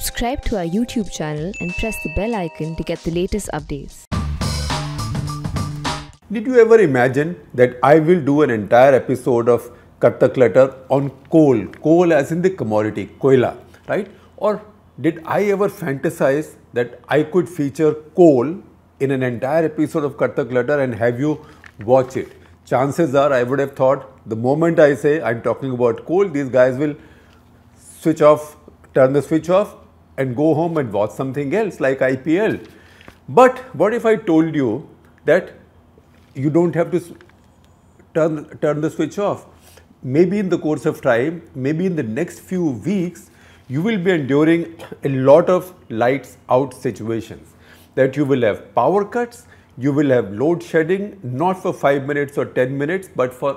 subscribe to our YouTube channel and press the bell icon to get the latest updates. Did you ever imagine that I will do an entire episode of Cut Letter Clutter on coal, coal as in the commodity, koila, right? Or did I ever fantasize that I could feature coal in an entire episode of Cut Letter Clutter and have you watch it? Chances are I would have thought the moment I say I'm talking about coal, these guys will switch off, turn the switch off and go home and watch something else like IPL. But what if I told you that you don't have to turn, turn the switch off? Maybe in the course of time, maybe in the next few weeks, you will be enduring a lot of lights out situations that you will have power cuts, you will have load shedding not for 5 minutes or 10 minutes but for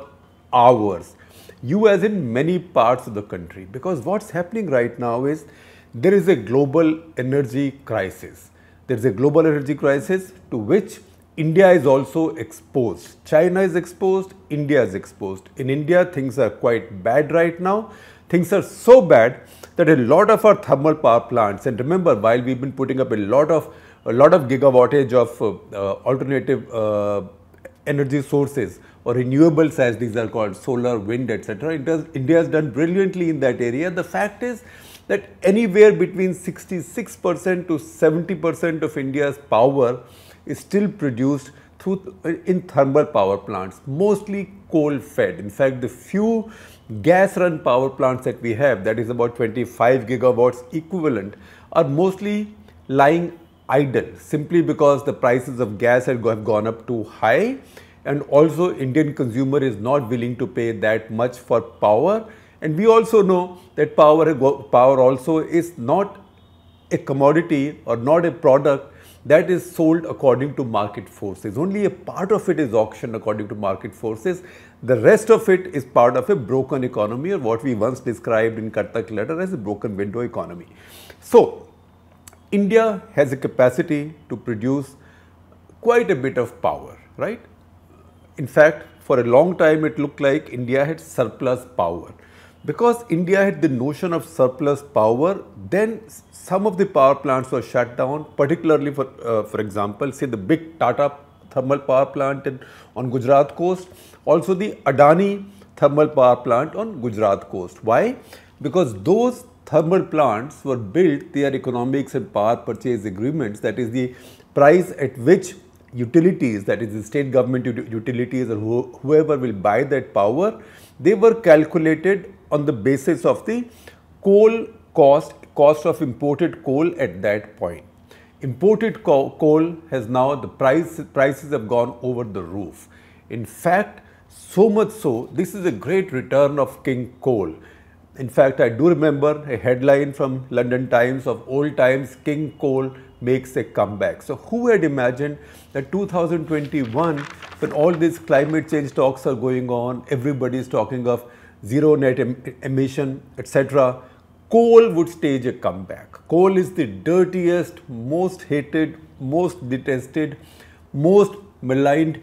hours. You as in many parts of the country because what's happening right now is there is a global energy crisis. There is a global energy crisis to which India is also exposed. China is exposed, India is exposed. In India, things are quite bad right now. Things are so bad that a lot of our thermal power plants, and remember, while we've been putting up a lot of a lot of gigawattage of uh, uh, alternative uh, energy sources or renewables as these are called, solar, wind, etc. India has done brilliantly in that area. The fact is that anywhere between 66% to 70% of India's power is still produced through in thermal power plants, mostly coal fed. In fact, the few gas run power plants that we have, that is about 25 gigawatts equivalent, are mostly lying idle simply because the prices of gas have gone up too high and also Indian consumer is not willing to pay that much for power and we also know that power, power also is not a commodity or not a product that is sold according to market forces. Only a part of it is auctioned according to market forces. The rest of it is part of a broken economy or what we once described in Kartak letter as a broken window economy. So, India has a capacity to produce quite a bit of power, right? In fact, for a long time it looked like India had surplus power because India had the notion of surplus power, then some of the power plants were shut down, particularly for, uh, for example, say the big Tata thermal power plant in, on Gujarat coast, also the Adani thermal power plant on Gujarat coast. Why? Because those thermal plants were built their economics and power purchase agreements, that is the price at which utilities, that is the state government utilities or whoever will buy that power, they were calculated on the basis of the coal cost, cost of imported coal at that point. Imported coal has now, the price, prices have gone over the roof. In fact, so much so, this is a great return of King Coal. In fact, I do remember a headline from London Times of old times, King Coal makes a comeback. So who had imagined that 2021, when all these climate change talks are going on, everybody is talking of zero net em emission, etc., coal would stage a comeback. Coal is the dirtiest, most hated, most detested, most maligned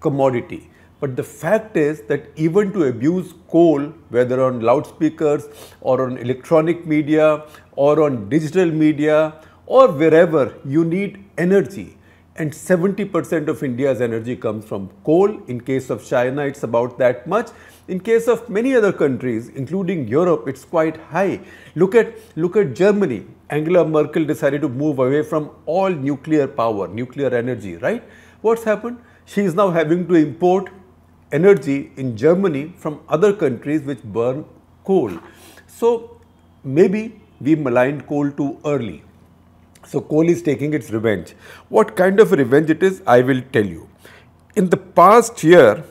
commodity. But the fact is that even to abuse coal, whether on loudspeakers or on electronic media or on digital media or wherever, you need energy and 70% of India's energy comes from coal. In case of China, it's about that much. In case of many other countries, including Europe, it's quite high. Look at, look at Germany. Angela Merkel decided to move away from all nuclear power, nuclear energy, right? What's happened? She is now having to import energy in Germany from other countries which burn coal. So, maybe we maligned coal too early. So coal is taking its revenge. What kind of revenge it is, I will tell you. In the past year,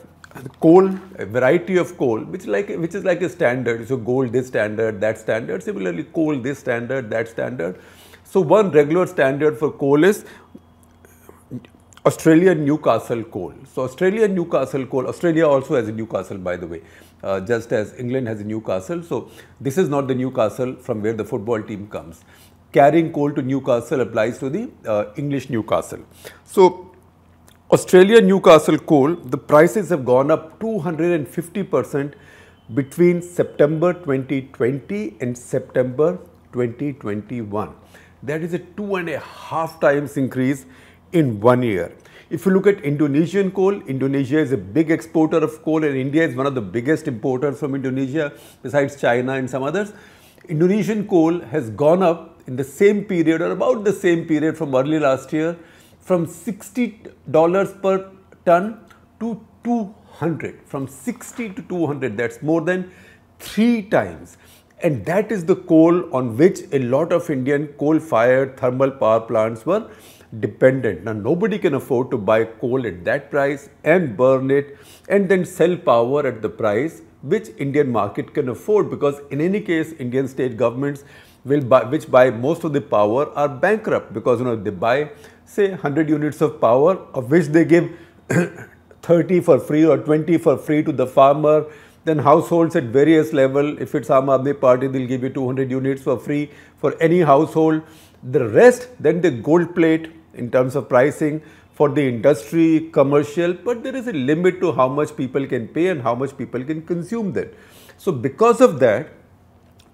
coal, a variety of coal, which like which is like a standard. So gold this standard, that standard. Similarly, coal this standard, that standard. So one regular standard for coal is Australian Newcastle coal. So Australian Newcastle coal, Australia also has a Newcastle by the way, uh, just as England has a Newcastle. So this is not the Newcastle from where the football team comes carrying coal to Newcastle applies to the uh, English Newcastle. So Australia Newcastle coal, the prices have gone up 250% between September 2020 and September 2021. That is a two and a half times increase in one year. If you look at Indonesian coal, Indonesia is a big exporter of coal and India is one of the biggest importers from Indonesia besides China and some others. Indonesian coal has gone up in the same period or about the same period from early last year from $60 per ton to 200 from 60 to 200 that's more than three times and that is the coal on which a lot of Indian coal fired thermal power plants were dependent. Now nobody can afford to buy coal at that price and burn it and then sell power at the price which Indian market can afford because in any case Indian state governments buy, which buy most of the power are bankrupt because you know they buy say 100 units of power of which they give 30 for free or 20 for free to the farmer then households at various level if it's Aam Aadmi party they'll give you 200 units for free for any household the rest then they gold plate in terms of pricing for the industry commercial but there is a limit to how much people can pay and how much people can consume that so because of that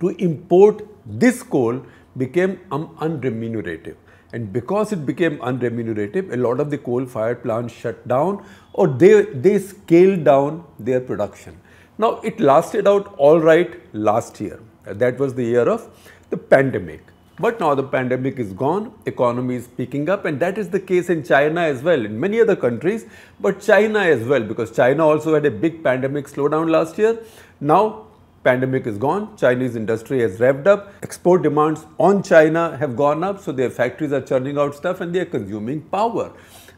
to import this coal became un um, unremunerative. And because it became unremunerative, a lot of the coal-fired plants shut down or they, they scaled down their production. Now, it lasted out all right last year. That was the year of the pandemic. But now the pandemic is gone, economy is picking up and that is the case in China as well, in many other countries, but China as well because China also had a big pandemic slowdown last year. Now pandemic is gone, Chinese industry has revved up, export demands on China have gone up, so their factories are churning out stuff and they are consuming power.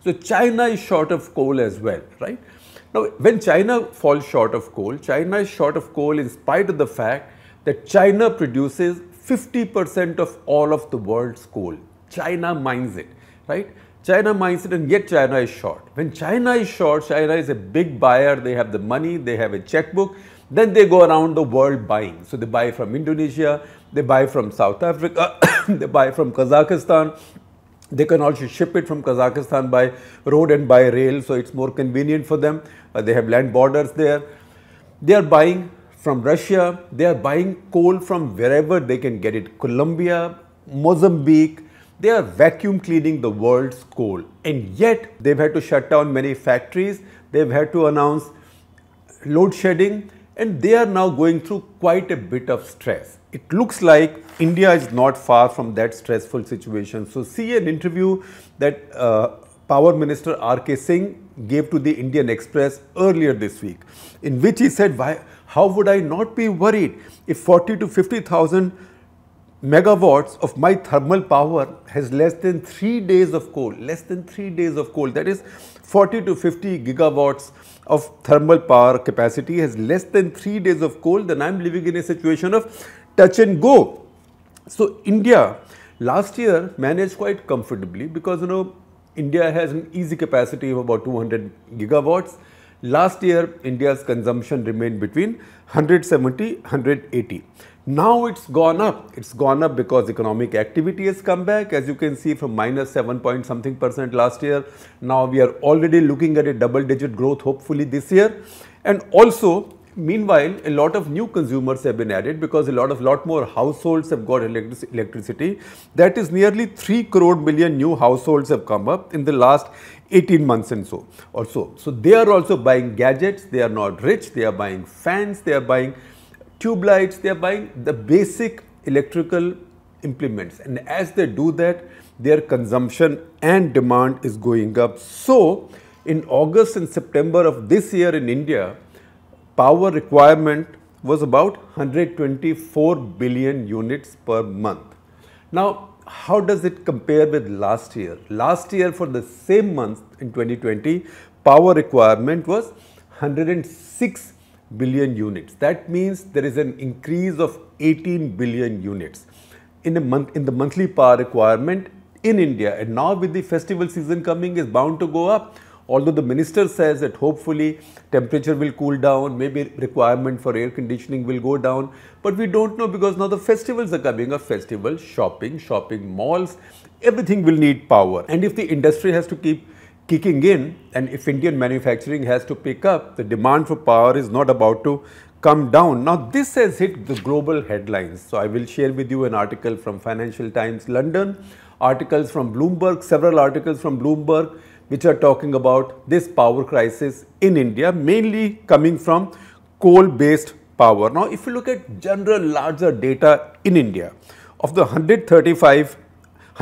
So China is short of coal as well, right? Now, when China falls short of coal, China is short of coal in spite of the fact that China produces 50% of all of the world's coal. China mines it, right? China mines it and yet China is short. When China is short, China is a big buyer, they have the money, they have a checkbook, then they go around the world buying. So they buy from Indonesia, they buy from South Africa, they buy from Kazakhstan. They can also ship it from Kazakhstan by road and by rail, so it's more convenient for them. Uh, they have land borders there. They are buying from Russia. They are buying coal from wherever they can get it. Colombia, Mozambique, they are vacuum cleaning the world's coal and yet they've had to shut down many factories, they've had to announce load shedding, and they are now going through quite a bit of stress. It looks like India is not far from that stressful situation. So see an interview that uh, Power Minister R.K. Singh gave to the Indian Express earlier this week, in which he said, Why, how would I not be worried if 40 to 50,000 megawatts of my thermal power has less than 3 days of coal, less than 3 days of coal, that is 40 to 50 gigawatts of thermal power capacity has less than 3 days of coal, then I am living in a situation of touch and go. So, India last year managed quite comfortably because you know India has an easy capacity of about 200 gigawatts Last year, India's consumption remained between 170, 180. Now it's gone up. It's gone up because economic activity has come back. As you can see from minus 7 point something percent last year. Now we are already looking at a double digit growth hopefully this year. And also Meanwhile, a lot of new consumers have been added because a lot of lot more households have got electric electricity. That is nearly 3 crore million new households have come up in the last 18 months and so or so. So they are also buying gadgets, they are not rich, they are buying fans, they are buying tube lights, they are buying the basic electrical implements and as they do that their consumption and demand is going up. So in August and September of this year in India, power requirement was about 124 billion units per month. Now, how does it compare with last year? Last year for the same month in 2020, power requirement was 106 billion units. That means there is an increase of 18 billion units in a month in the monthly power requirement in India. And now with the festival season coming is bound to go up although the minister says that hopefully temperature will cool down, maybe requirement for air conditioning will go down, but we don't know because now the festivals are coming up, Festival shopping, shopping malls, everything will need power. And if the industry has to keep kicking in and if Indian manufacturing has to pick up, the demand for power is not about to come down. Now this has hit the global headlines. So I will share with you an article from Financial Times London, articles from Bloomberg, several articles from Bloomberg which are talking about this power crisis in India, mainly coming from coal-based power. Now, if you look at general larger data in India, of the 135,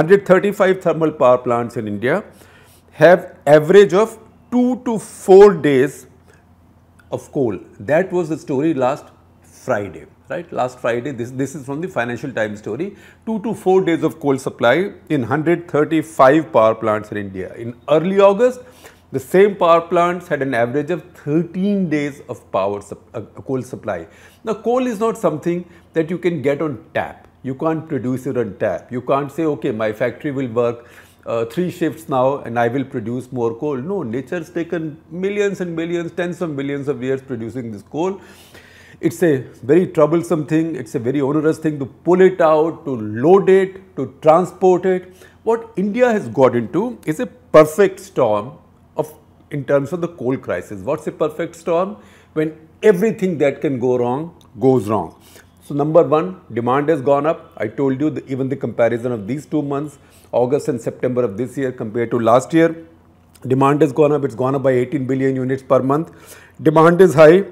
135 thermal power plants in India have average of 2 to 4 days of coal. That was the story last Friday right? Last Friday, this, this is from the Financial Times story. Two to four days of coal supply in 135 power plants in India. In early August, the same power plants had an average of 13 days of power sup uh, coal supply. Now, coal is not something that you can get on tap. You can't produce it on tap. You can't say, okay, my factory will work uh, three shifts now and I will produce more coal. No, nature's taken millions and millions, tens of millions of years producing this coal. It's a very troublesome thing, it's a very onerous thing to pull it out, to load it, to transport it. What India has got into is a perfect storm of in terms of the coal crisis. What's a perfect storm? When everything that can go wrong goes wrong. So number one, demand has gone up. I told you even the comparison of these two months, August and September of this year compared to last year, demand has gone up. It's gone up by 18 billion units per month. Demand is high.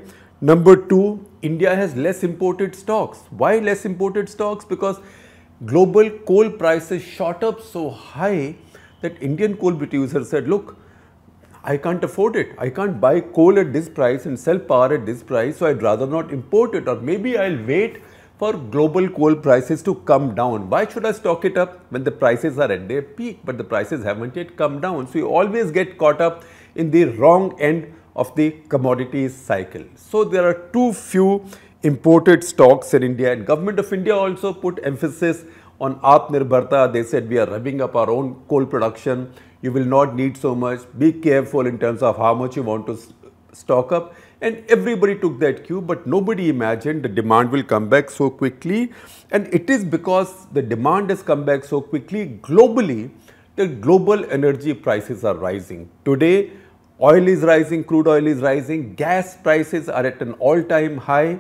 Number two, India has less imported stocks. Why less imported stocks? Because global coal prices shot up so high that Indian coal producers said, look, I can't afford it. I can't buy coal at this price and sell power at this price, so I'd rather not import it or maybe I'll wait for global coal prices to come down. Why should I stock it up when the prices are at their peak but the prices haven't yet come down? So you always get caught up in the wrong end of the commodities cycle. So there are too few imported stocks in India and government of India also put emphasis on Atmanirbharta. They said we are rubbing up our own coal production. You will not need so much. Be careful in terms of how much you want to stock up. And everybody took that cue, but nobody imagined the demand will come back so quickly. And it is because the demand has come back so quickly globally, the global energy prices are rising. Today, Oil is rising, crude oil is rising, gas prices are at an all-time high.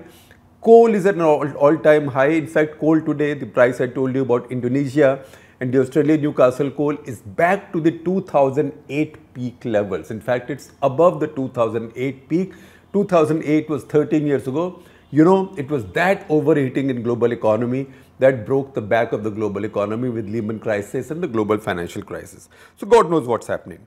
Coal is at an all-time high. In fact, coal today, the price I told you about Indonesia and the Australian Newcastle coal is back to the 2008 peak levels. In fact, it's above the 2008 peak. 2008 was 13 years ago. You know, it was that overheating in global economy that broke the back of the global economy with Lehman crisis and the global financial crisis. So God knows what's happening.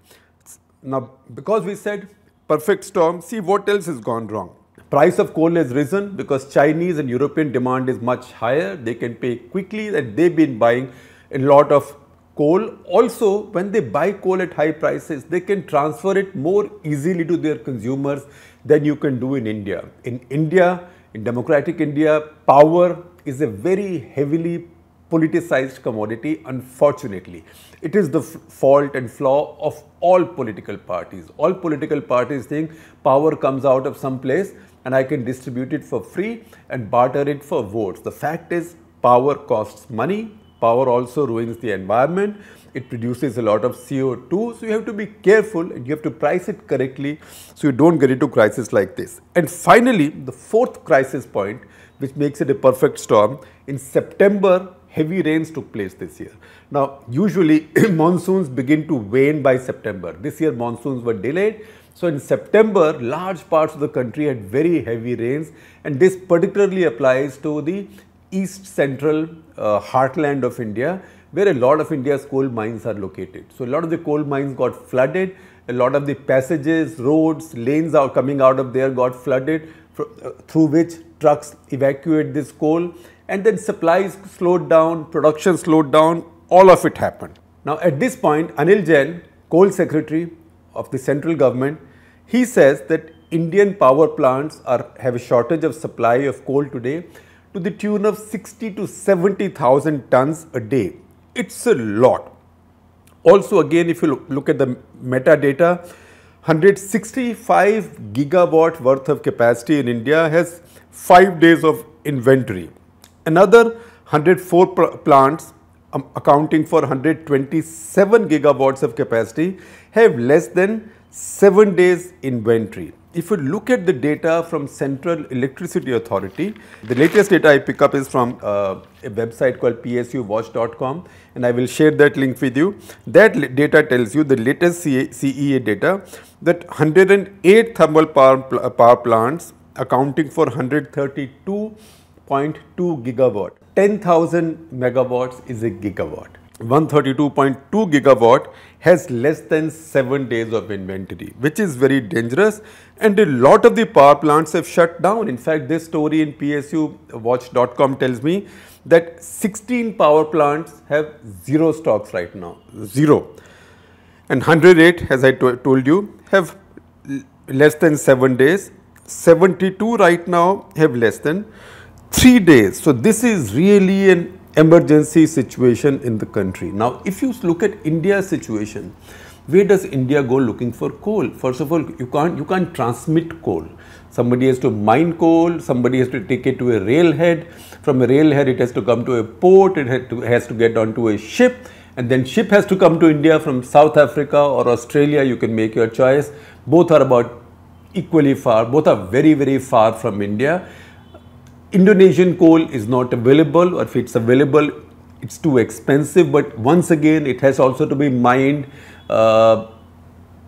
Now, because we said perfect storm, see what else has gone wrong. Price of coal has risen because Chinese and European demand is much higher. They can pay quickly and they've been buying a lot of coal. Also, when they buy coal at high prices, they can transfer it more easily to their consumers than you can do in India. In India, in democratic India, power is a very heavily politicized commodity, unfortunately. It is the fault and flaw of all political parties. All political parties think power comes out of some place and I can distribute it for free and barter it for votes. The fact is power costs money, power also ruins the environment, it produces a lot of CO2, so you have to be careful and you have to price it correctly so you don't get into crisis like this. And finally, the fourth crisis point which makes it a perfect storm, in September heavy rains took place this year. Now, usually monsoons begin to wane by September. This year monsoons were delayed. So, in September, large parts of the country had very heavy rains and this particularly applies to the east central uh, heartland of India where a lot of India's coal mines are located. So, a lot of the coal mines got flooded, a lot of the passages, roads, lanes out coming out of there got flooded uh, through which trucks evacuate this coal and then supplies slowed down, production slowed down, all of it happened. Now at this point, Anil Jain, coal secretary of the central government, he says that Indian power plants are, have a shortage of supply of coal today to the tune of 60 to 70,000 tons a day. It's a lot. Also again, if you look at the metadata, 165 gigawatt worth of capacity in India has 5 days of inventory another 104 plants um, accounting for 127 gigawatts of capacity have less than 7 days inventory. If you look at the data from Central Electricity Authority, the latest data I pick up is from uh, a website called psuwatch.com and I will share that link with you. That data tells you the latest CEA data that 108 thermal power, pl power plants accounting for 132 132.2 gigawatt. 10,000 megawatts is a gigawatt. 132.2 gigawatt has less than 7 days of inventory which is very dangerous and a lot of the power plants have shut down. In fact, this story in psuwatch.com tells me that 16 power plants have zero stocks right now, zero. And 108 as I told you have less than 7 days, 72 right now have less than three days. So this is really an emergency situation in the country. Now, if you look at India's situation, where does India go looking for coal? First of all, you can't you can't transmit coal. Somebody has to mine coal, somebody has to take it to a railhead. From a railhead, it has to come to a port, it has to, has to get onto a ship, and then ship has to come to India from South Africa or Australia. You can make your choice. Both are about equally far, both are very, very far from India. Indonesian coal is not available or if it's available, it's too expensive. But once again, it has also to be mined, uh,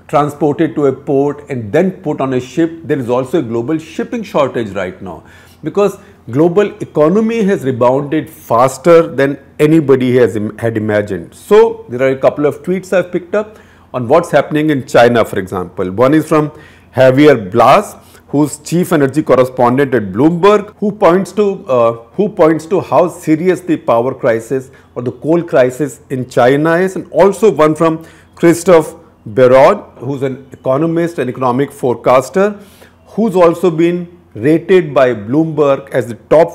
transported to a port and then put on a ship. There is also a global shipping shortage right now because global economy has rebounded faster than anybody has Im had imagined. So, there are a couple of tweets I've picked up on what's happening in China, for example. One is from Javier Blas who's chief energy correspondent at Bloomberg, who points to uh, who points to how serious the power crisis or the coal crisis in China is, and also one from Christoph Berod, who's an economist and economic forecaster, who's also been rated by Bloomberg as the top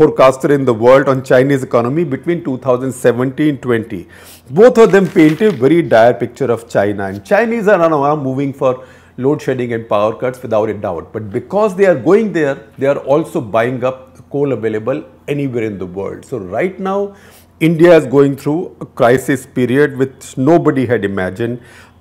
forecaster in the world on Chinese economy between 2017-20. Both of them paint a very dire picture of China and Chinese are now moving for load shedding and power cuts without a doubt. But because they are going there, they are also buying up coal available anywhere in the world. So right now, India is going through a crisis period which nobody had imagined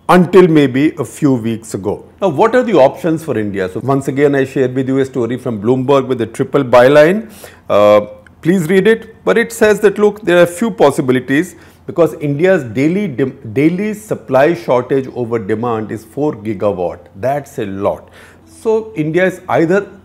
until maybe a few weeks ago. Now, what are the options for India? So, once again, I shared with you a story from Bloomberg with a triple byline. Uh, please read it. But it says that look, there are few possibilities because India's daily, daily supply shortage over demand is 4 gigawatt. That's a lot. So India is either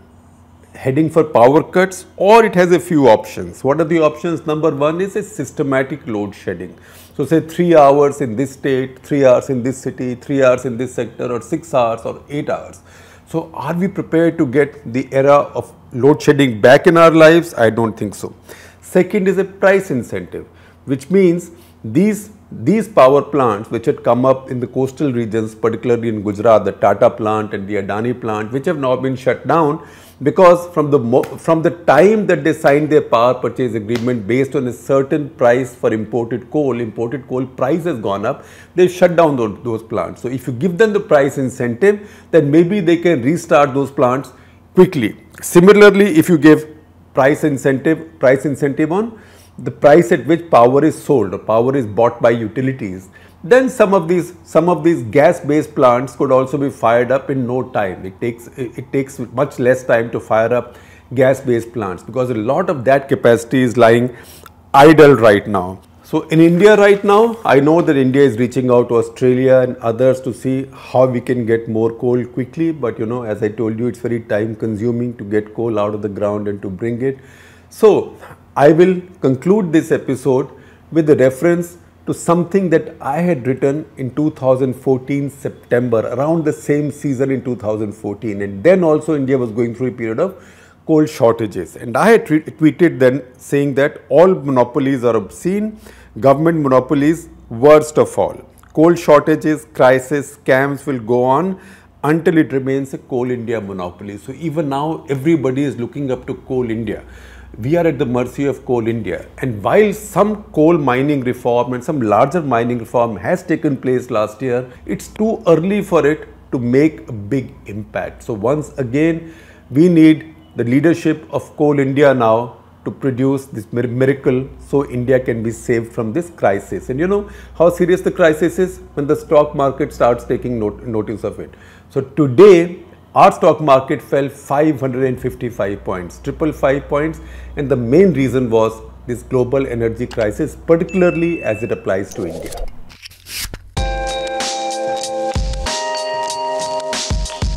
heading for power cuts or it has a few options. What are the options? Number one is a systematic load shedding. So say 3 hours in this state, 3 hours in this city, 3 hours in this sector or 6 hours or 8 hours. So are we prepared to get the era of load shedding back in our lives? I don't think so. Second is a price incentive which means these, these power plants which had come up in the coastal regions, particularly in Gujarat, the Tata plant and the Adani plant, which have now been shut down because from the, from the time that they signed their power purchase agreement based on a certain price for imported coal, imported coal price has gone up, they shut down those, those plants. So, if you give them the price incentive, then maybe they can restart those plants quickly. Similarly, if you give price incentive, price incentive on the price at which power is sold or power is bought by utilities, then some of these some of these gas-based plants could also be fired up in no time. It takes it takes much less time to fire up gas-based plants because a lot of that capacity is lying idle right now. So in India right now, I know that India is reaching out to Australia and others to see how we can get more coal quickly. But you know, as I told you, it's very time consuming to get coal out of the ground and to bring it. So I will conclude this episode with a reference to something that I had written in 2014 September around the same season in 2014 and then also India was going through a period of coal shortages and I had tweeted then saying that all monopolies are obscene government monopolies worst of all coal shortages crisis scams will go on until it remains a coal India monopoly so even now everybody is looking up to coal India we are at the mercy of coal India. And while some coal mining reform and some larger mining reform has taken place last year, it's too early for it to make a big impact. So once again, we need the leadership of coal India now to produce this miracle so India can be saved from this crisis. And you know how serious the crisis is when the stock market starts taking notice of it. So today, our stock market fell 555 points, triple five points, and the main reason was this global energy crisis, particularly as it applies to India.